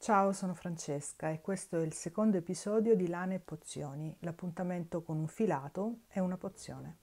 Ciao, sono Francesca e questo è il secondo episodio di Lane e Pozioni, l'appuntamento con un filato e una pozione.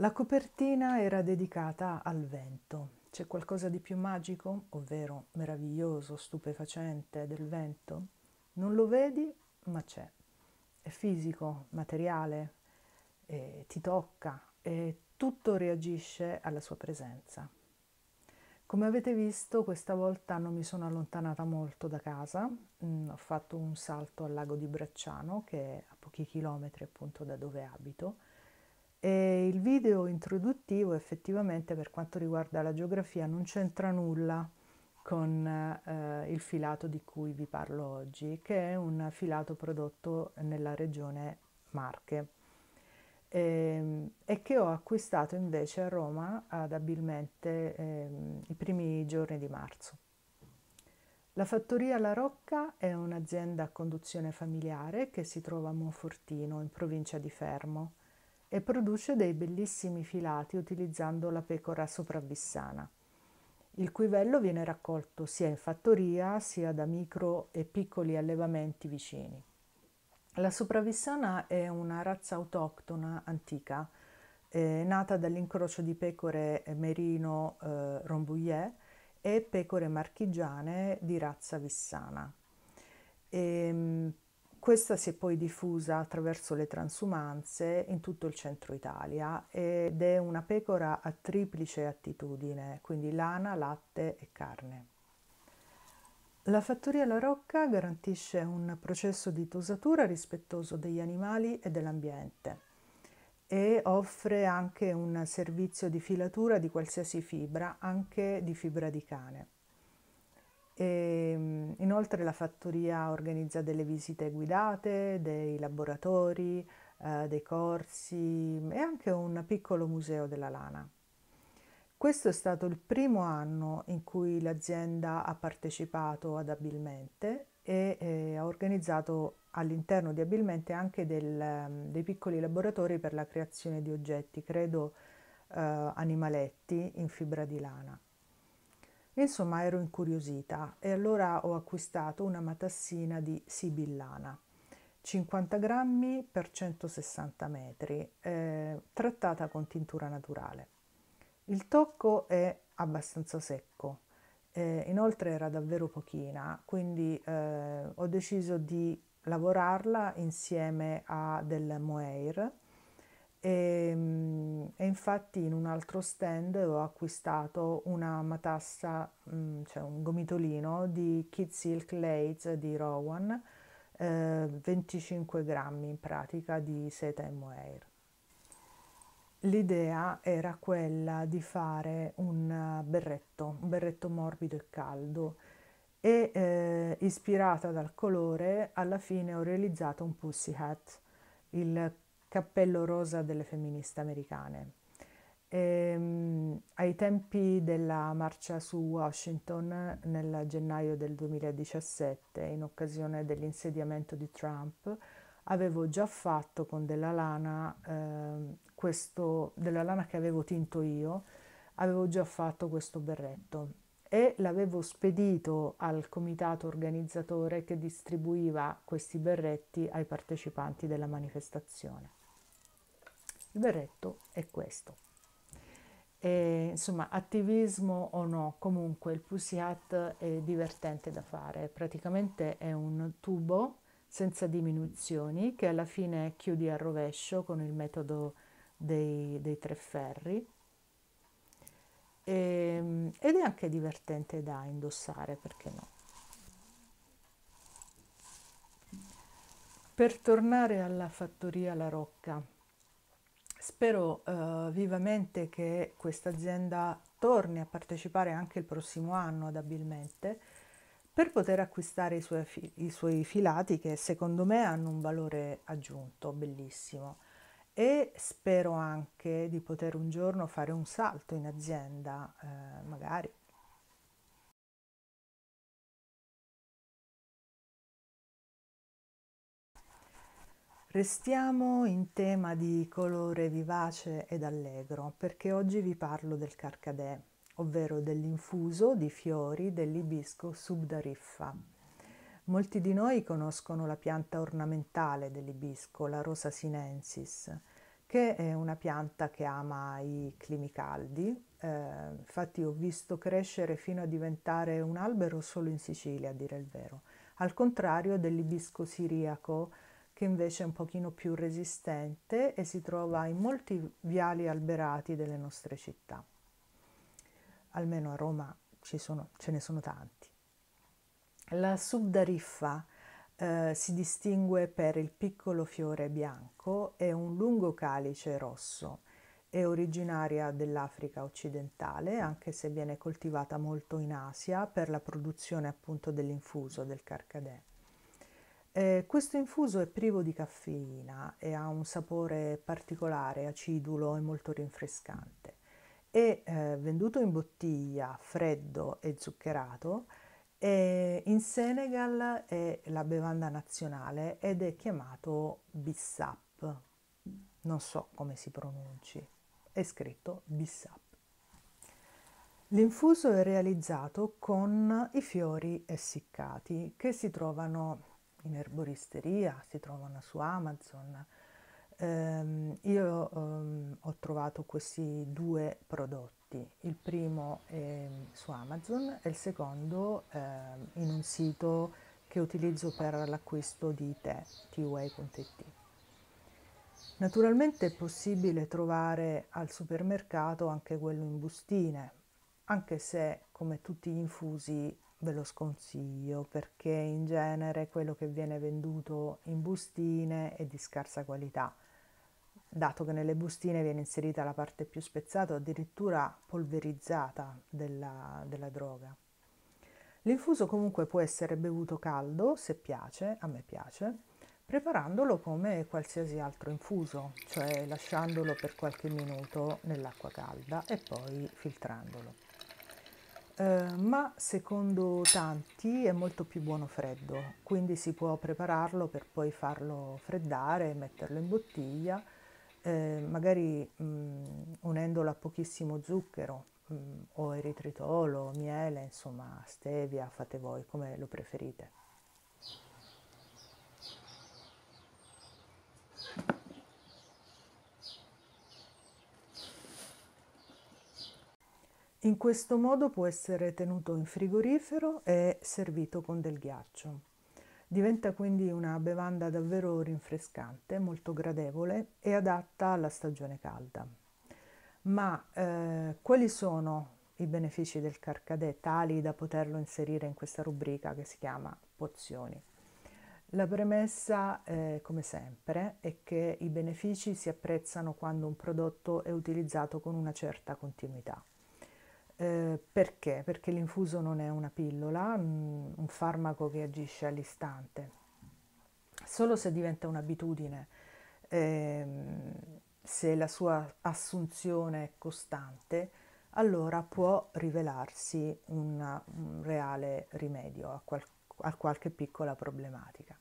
La copertina era dedicata al vento. C'è qualcosa di più magico, ovvero meraviglioso, stupefacente del vento? Non lo vedi, ma c'è. È fisico, materiale, eh, ti tocca e tutto reagisce alla sua presenza. Come avete visto, questa volta non mi sono allontanata molto da casa, mm, ho fatto un salto al lago di Bracciano, che è a pochi chilometri appunto da dove abito, e il video introduttivo effettivamente per quanto riguarda la geografia non c'entra nulla con eh, il filato di cui vi parlo oggi, che è un filato prodotto nella regione Marche e, ehm, e che ho acquistato invece a Roma ad abilmente eh, i primi giorni di marzo. La fattoria La Rocca è un'azienda a conduzione familiare che si trova a Monfortino, in provincia di Fermo e produce dei bellissimi filati utilizzando la pecora sopravvissana. Il cui vello viene raccolto sia in fattoria sia da micro e piccoli allevamenti vicini. La sopravvissana è una razza autoctona antica, eh, nata dall'incrocio di pecore merino eh, rombouillet e pecore marchigiane di razza vissana. E, ehm, questa si è poi diffusa attraverso le transumanze in tutto il centro Italia ed è una pecora a triplice attitudine, quindi lana, latte e carne. La fattoria La Rocca garantisce un processo di tosatura rispettoso degli animali e dell'ambiente e offre anche un servizio di filatura di qualsiasi fibra, anche di fibra di cane. E, ehm, inoltre la fattoria organizza delle visite guidate, dei laboratori, eh, dei corsi e anche un piccolo museo della lana. Questo è stato il primo anno in cui l'azienda ha partecipato ad Abilmente e eh, ha organizzato all'interno di Abilmente anche del, ehm, dei piccoli laboratori per la creazione di oggetti, credo eh, animaletti in fibra di lana. Insomma, ero incuriosita e allora ho acquistato una matassina di Sibillana, 50 grammi per 160 metri, eh, trattata con tintura naturale. Il tocco è abbastanza secco, eh, inoltre era davvero pochina, quindi eh, ho deciso di lavorarla insieme a del Moeir. E, ehm, e, infatti in un altro stand ho acquistato una matassa, mm, cioè un gomitolino di Kid Silk Lace di Rowan, eh, 25 grammi in pratica di seta e mohair. L'idea era quella di fare un eh, berretto, un berretto morbido e caldo e eh, ispirata dal colore alla fine ho realizzato un pussy hat, il cappello rosa delle femministe americane. E, ehm, ai tempi della marcia su Washington nel gennaio del 2017, in occasione dell'insediamento di Trump, avevo già fatto con della lana, eh, questo, della lana che avevo tinto io, avevo già fatto questo berretto e l'avevo spedito al comitato organizzatore che distribuiva questi berretti ai partecipanti della manifestazione. Il berretto è questo. E, insomma, attivismo o no, comunque il pussy hat è divertente da fare. Praticamente è un tubo senza diminuzioni che alla fine chiudi a rovescio con il metodo dei, dei tre ferri e, ehm, ed è anche divertente da indossare perché no per tornare alla fattoria La Rocca Spero eh, vivamente che questa azienda torni a partecipare anche il prossimo anno ad Abilmente per poter acquistare i suoi, i suoi filati che secondo me hanno un valore aggiunto bellissimo e spero anche di poter un giorno fare un salto in azienda, eh, magari Restiamo in tema di colore vivace ed allegro perché oggi vi parlo del carcadè, ovvero dell'infuso di fiori dell'ibisco subdariffa. Molti di noi conoscono la pianta ornamentale dell'ibisco, la Rosa sinensis, che è una pianta che ama i climi caldi. Eh, infatti ho visto crescere fino a diventare un albero solo in Sicilia, a dire il vero, al contrario dell'ibisco siriaco che invece è un pochino più resistente e si trova in molti viali alberati delle nostre città. Almeno a Roma sono, ce ne sono tanti. La subdariffa eh, si distingue per il piccolo fiore bianco e un lungo calice rosso. È originaria dell'Africa occidentale, anche se viene coltivata molto in Asia per la produzione appunto dell'infuso del carcadè. Eh, questo infuso è privo di caffeina e ha un sapore particolare, acidulo e molto rinfrescante. È eh, venduto in bottiglia, freddo e zuccherato. E in Senegal è la bevanda nazionale ed è chiamato Bissap. Non so come si pronunci, è scritto Bissap. L'infuso è realizzato con i fiori essiccati che si trovano in erboristeria, si trovano su Amazon. Um, io um, ho trovato questi due prodotti, il primo è su Amazon e il secondo um, in un sito che utilizzo per l'acquisto di tè, tway.it. Naturalmente è possibile trovare al supermercato anche quello in bustine, anche se come tutti gli infusi ve lo sconsiglio perché in genere quello che viene venduto in bustine è di scarsa qualità, dato che nelle bustine viene inserita la parte più spezzata o addirittura polverizzata della, della droga. L'infuso comunque può essere bevuto caldo, se piace, a me piace, preparandolo come qualsiasi altro infuso, cioè lasciandolo per qualche minuto nell'acqua calda e poi filtrandolo. Eh, ma secondo tanti è molto più buono freddo, quindi si può prepararlo per poi farlo freddare, metterlo in bottiglia, eh, magari mh, mm, unendolo a pochissimo zucchero mh, mm, o eritritolo, miele, insomma stevia, fate voi come lo preferite. In questo modo può essere tenuto in frigorifero e servito con del ghiaccio. Diventa quindi una bevanda davvero rinfrescante, molto gradevole e adatta alla stagione calda. Ma eh, quali sono i benefici del carcadè tali da poterlo inserire in questa rubrica che si chiama pozioni? La premessa, eh, come sempre, è che i benefici si apprezzano quando un prodotto è utilizzato con una certa continuità. Eh, perché? Perché l'infuso non è una pillola, mm, un farmaco che agisce all'istante. Solo se diventa un'abitudine, ehm, se la sua assunzione è costante, allora può rivelarsi una, un reale rimedio a, qual- a qualche piccola problematica.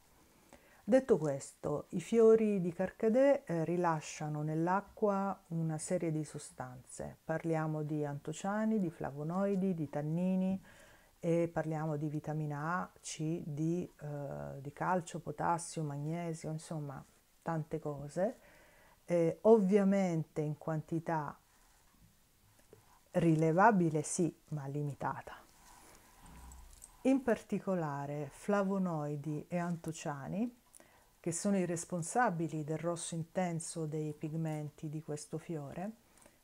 Detto questo, i fiori di Carcadè eh, rilasciano nell'acqua una serie di sostanze. Parliamo di antociani, di flavonoidi, di tannini e parliamo di vitamina A, C, D, eh, di calcio, potassio, magnesio, insomma tante cose. Eh, ovviamente in quantità rilevabile sì, ma limitata. In particolare flavonoidi e antociani che sono i responsabili del rosso intenso dei pigmenti di questo fiore,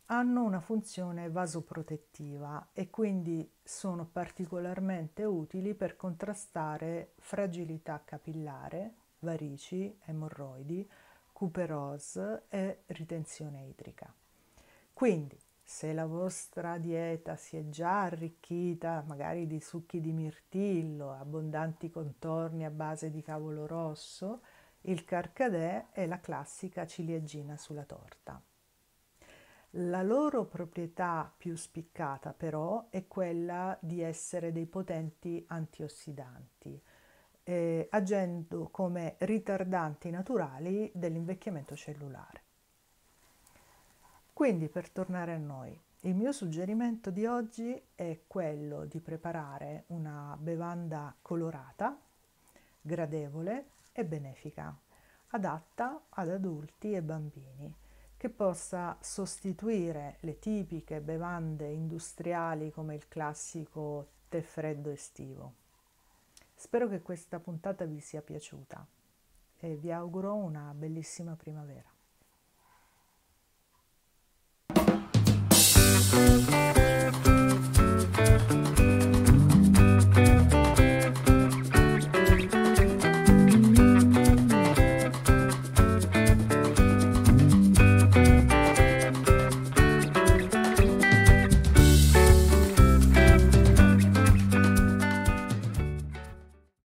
hanno una funzione vasoprotettiva e quindi sono particolarmente utili per contrastare fragilità capillare, varici, emorroidi, cuperose e ritenzione idrica. Quindi, se la vostra dieta si è già arricchita magari di succhi di mirtillo, abbondanti contorni a base di cavolo rosso, il carcadè è la classica ciliegina sulla torta. La loro proprietà più spiccata però è quella di essere dei potenti antiossidanti, eh, agendo come ritardanti naturali dell'invecchiamento cellulare. Quindi, per tornare a noi, il mio suggerimento di oggi è quello di preparare una bevanda colorata, gradevole, e benefica, adatta ad adulti e bambini, che possa sostituire le tipiche bevande industriali come il classico tè freddo estivo. Spero che questa puntata vi sia piaciuta e vi auguro una bellissima primavera.